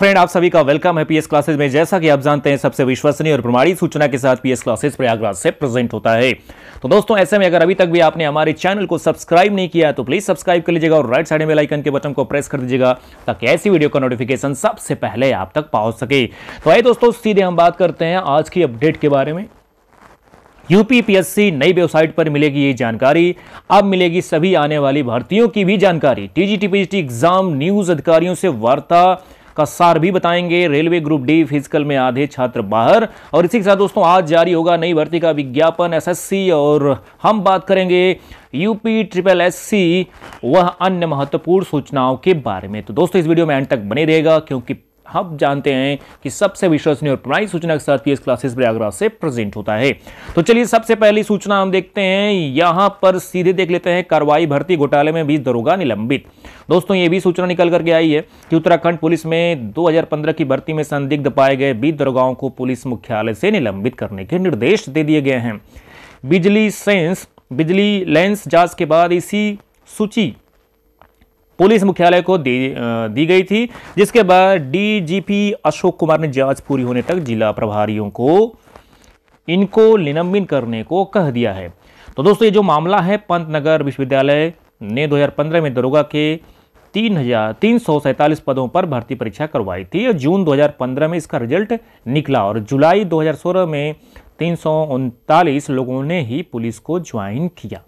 friend आप सभी का वेलकम है पीएस क्लासेस में जैसा कि आप जानते हैं सबसे विश्वसनीय और प्रमाणित सूचना के साथ पीएस क्लासेस प्रयागराज से प्रेजेंट होता है तो दोस्तों ऐसे में अगर अभी तक भी आपने हमारे चैनल को सब्सक्राइब नहीं किया तो प्लीज सब्सक्राइब कर लीजिएगा और राइट साइड में लाइकन के बटन को प्रेस कर दीजिएगा ताकि ऐसी वीडियो का नोटिफिकेशन सबसे पहले आप तक पहुंच सके तो आई दोस्तों सीधे हम बात करते हैं आज की अपडेट के बारे में यूपीपीएससी नई वेबसाइट पर मिलेगी ये जानकारी अब मिलेगी सभी आने वाली भर्तियों की भी जानकारी टीजीटीपीजीटी एग्जाम न्यूज अधिकारियों से वार्ता का सार भी बताएंगे रेलवे ग्रुप डी फिजिकल में आधे छात्र बाहर और इसी के साथ दोस्तों आज जारी होगा नई भर्ती का विज्ञापन एसएससी और हम बात करेंगे यूपी ट्रिपल एस सी वह अन्य महत्वपूर्ण सूचनाओं के बारे में तो दोस्तों इस वीडियो में एंड तक बने रहेगा क्योंकि हम जानते हैं कि सबसे विश्वसनीय और पुरानी सूचना के साथ पीएस क्लासेस प्रयागराज से प्रेजेंट होता है तो चलिए सबसे पहली सूचना हम देखते हैं यहां पर सीधे देख लेते हैं कार्रवाई भर्ती घोटाले में बीस दरोगा निलंबित दोस्तों ये भी सूचना निकल करके आई है कि उत्तराखंड पुलिस में 2015 की भर्ती में संदिग्ध पाए गए बीस दरोगाओं को पुलिस मुख्यालय से निलंबित करने के निर्देश दे दिए गए हैं बिजली सेंस बिजली लेंस जांच के बाद इसी सूची पुलिस मुख्यालय को दी दी गई थी जिसके बाद डीजीपी अशोक कुमार ने जांच पूरी होने तक जिला प्रभारियों को इनको निलंबित करने को कह दिया है तो दोस्तों ये जो मामला है पंतनगर विश्वविद्यालय ने 2015 में दरोगा के तीन हजार तीन सौ सैंतालीस पदों पर भर्ती परीक्षा करवाई थी और जून 2015 में इसका रिजल्ट निकला और जुलाई 2016 में तीन लोगों ने ही पुलिस को ज्वाइन किया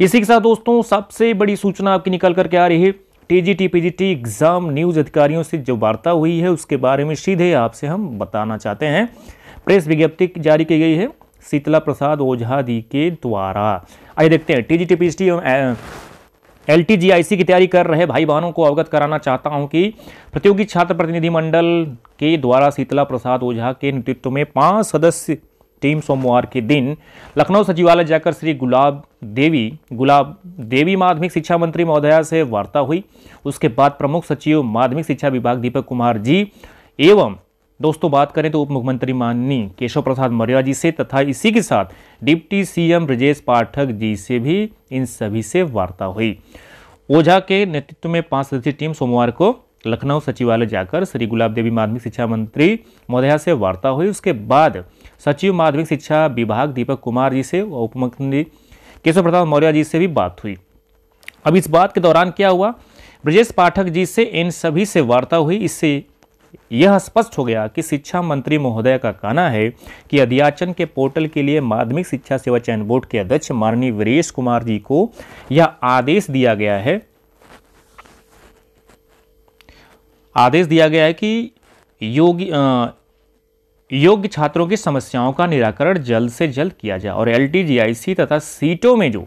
इसी के साथ दोस्तों सबसे बड़ी सूचना आपकी निकल करके आ रही है टीजीटी पीजीटी एग्ज़ाम न्यूज़ अधिकारियों से जो वार्ता हुई है उसके बारे में सीधे आपसे हम बताना चाहते हैं प्रेस विज्ञप्ति जारी की गई है शीतला प्रसाद ओझा दी के द्वारा आइए देखते हैं T G T P L T G I C की तैयारी कर रहे भाई बहनों को अवगत कराना चाहता हूं कि प्रतियोगी छात्र प्रतिनिधि मंडल के द्वारा शीतला प्रसाद ओझा के नेतृत्व में पांच सदस्य टीम सोमवार के दिन लखनऊ सचिवालय जाकर श्री गुलाब देवी गुलाब देवी माध्यमिक शिक्षा मंत्री महोदया से वार्ता हुई उसके बाद प्रमुख सचिव माध्यमिक शिक्षा विभाग दीपक कुमार जी एवं दोस्तों बात करें तो उप मुख्यमंत्री माननीय केशव प्रसाद मौर्य जी से तथा इसी के साथ डिप्टी सीएम ब्रजेश पाठक जी से भी इन सभी से वार्ता हुई ओझा के नेतृत्व में पांच सदस्यीय टीम सोमवार को लखनऊ सचिवालय जाकर श्री गुलाब देवी माध्यमिक शिक्षा मंत्री महोदया से वार्ता हुई उसके बाद सचिव माध्यमिक शिक्षा विभाग दीपक कुमार जी से और उप मुख्यमंत्री केशव प्रताप मौर्य जी से भी बात हुई अब इस बात के दौरान क्या हुआ ब्रजेश पाठक जी से इन सभी से वार्ता हुई इससे यह स्पष्ट हो गया कि शिक्षा मंत्री महोदय का कहना है कि अध्याचन के पोर्टल के लिए माध्यमिक शिक्षा सेवा चयन बोर्ड के अध्यक्ष माननीय वीरेश कुमार जी को यह आदेश दिया गया है आदेश दिया गया है कि योगी योग्य छात्रों की समस्याओं का निराकरण जल्द से जल्द किया जाए और एल तथा सीटों में जो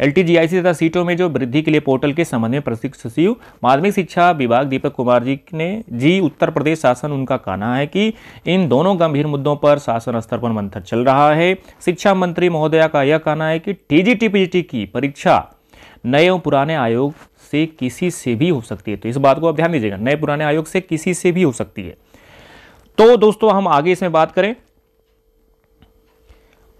एल तथा सीटों में जो वृद्धि के लिए पोर्टल के संबंध में प्रशिक्षित सचिव माध्यमिक शिक्षा विभाग दीपक कुमार जी ने जी उत्तर प्रदेश शासन उनका कहना है कि इन दोनों गंभीर मुद्दों पर शासन स्तर पर मंथन चल रहा है शिक्षा मंत्री महोदया का यह कहना है कि टीजीटीपीजीटी की परीक्षा नए और पुराने आयोग से किसी से भी हो सकती है तो इस बात को आप ध्यान दीजिएगा नए पुराने आयोग से किसी से भी हो सकती है तो दोस्तों हम आगे इसमें बात करें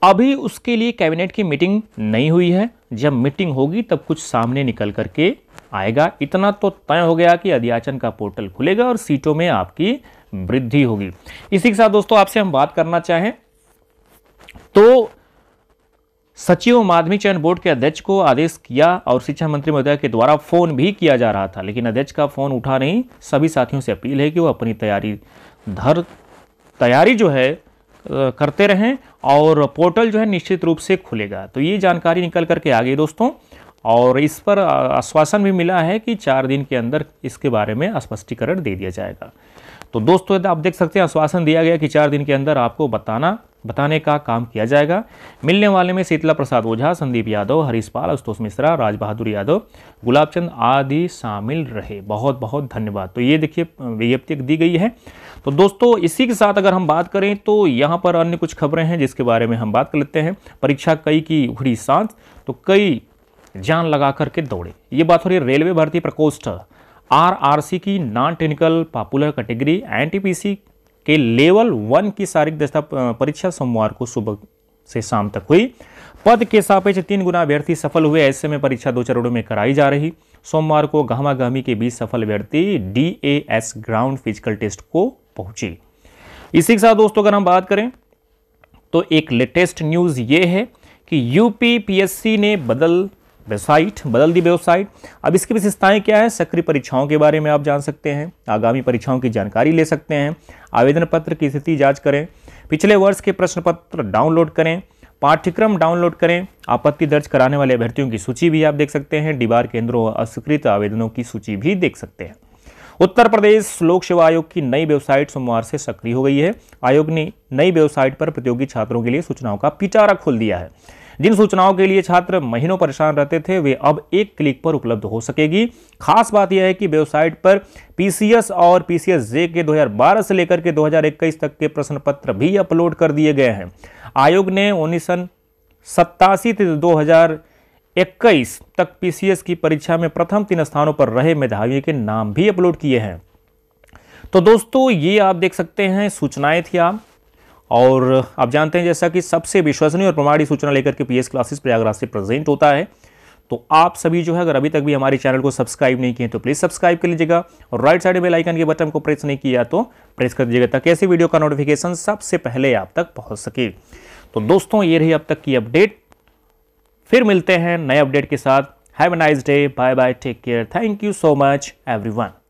अभी उसके लिए कैबिनेट की मीटिंग नहीं हुई है जब मीटिंग होगी तब कुछ सामने निकल करके आएगा इतना तो तय हो गया कि अध्याचन का पोर्टल खुलेगा और सीटों में आपकी वृद्धि होगी इसी के साथ दोस्तों आपसे हम बात करना चाहें तो सचिव माध्यमिक चयन बोर्ड के अध्यक्ष को आदेश किया और शिक्षा मंत्री महोदय के द्वारा फोन भी किया जा रहा था लेकिन अध्यक्ष का फोन उठा नहीं सभी साथियों से अपील है कि वो अपनी तैयारी धर तैयारी जो है करते रहें और पोर्टल जो है निश्चित रूप से खुलेगा तो ये जानकारी निकल करके आ गई दोस्तों और इस पर आश्वासन भी मिला है कि चार दिन के अंदर इसके बारे में स्पष्टीकरण दे दिया जाएगा तो दोस्तों आप देख सकते हैं आश्वासन दिया गया कि चार दिन के अंदर आपको बताना बताने का काम किया जाएगा मिलने वाले में शीतला प्रसाद ओझा संदीप यादव हरीश पाल आशुतोष मिश्रा राज बहादुर यादव गुलाब चंद आदि शामिल रहे बहुत बहुत धन्यवाद तो ये देखिए विज्ञप्ति दी गई है तो दोस्तों इसी के साथ अगर हम बात करें तो यहाँ पर अन्य कुछ खबरें हैं जिसके बारे में हम बात कर लेते हैं परीक्षा कई की उखड़ी सांस तो कई जान लगा करके दौड़े ये बात हो रही है रेलवे भर्ती प्रकोष्ठ आरआरसी की non technical popular category NTPC कि लेवल वन की शारीरिक दक्षता परीक्षा सोमवार को सुबह से शाम तक हुई पद के सापेक्ष तीन गुना अभ्यर्थी सफल हुए ऐसे में परीक्षा दो चरणों में कराई जा रही सोमवार को गहमी के बीच सफल अभ्यर्थी D A S ground physical test को पहुंची इसी के साथ दोस्तों अगर हम बात करें तो एक लेटेस्ट न्यूज़ ये है कि यूपी पीएससी ने बदल वेबसाइट बदल दी वेबसाइट अब इसकी विशेषताएं क्या है सक्रिय परीक्षाओं के बारे में आप जान सकते हैं आगामी परीक्षाओं की जानकारी ले सकते हैं आवेदन पत्र की स्थिति जांच करें पिछले वर्ष के प्रश्न पत्र डाउनलोड करें पाठ्यक्रम डाउनलोड करें आपत्ति दर्ज कराने वाले अभ्यर्थियों की सूची भी आप देख सकते हैं डिबार केंद्रों और अस्वीकृत आवेदनों की सूची भी देख सकते हैं उत्तर प्रदेश लोक सेवा आयोग की नई वेबसाइट सोमवार से सक्रिय हो गई है आयोग ने नई वेबसाइट पर प्रतियोगी छात्रों के लिए सूचनाओं का पिटारा खोल दिया है जिन सूचनाओं के लिए छात्र महीनों परेशान रहते थे वे अब एक क्लिक पर उपलब्ध हो सकेगी खास बात यह है कि वेबसाइट पर पीसीएस और पीसीएस जे के 2012 से लेकर के 2021 तक के प्रश्न पत्र भी अपलोड कर दिए गए हैं आयोग ने उन्नीस सत्तासी दो दो इक्कीस तक पीसीएस की परीक्षा में प्रथम तीन स्थानों पर रहे मेधावियों के नाम भी अपलोड किए हैं तो दोस्तों ये आप देख सकते हैं सूचनाएं थी आप और आप जानते हैं जैसा कि सबसे विश्वसनीय और प्रमाणी सूचना लेकर के पीएस क्लासेस प्रयागराज से प्रेजेंट होता है तो आप सभी जो है अगर अभी तक भी हमारे चैनल को सब्सक्राइब नहीं किए तो प्लीज़ सब्सक्राइब कर लीजिएगा और राइट साइड बेल आइकन के बटन को प्रेस नहीं किया तो प्रेस कर दीजिएगा ताकि ऐसी वीडियो का नोटिफिकेशन सबसे पहले आप तक पहुंच सके तो दोस्तों ये रही अब तक की अपडेट फिर मिलते हैं नए अपडेट के साथ have a nice day bye bye take care thank you so much one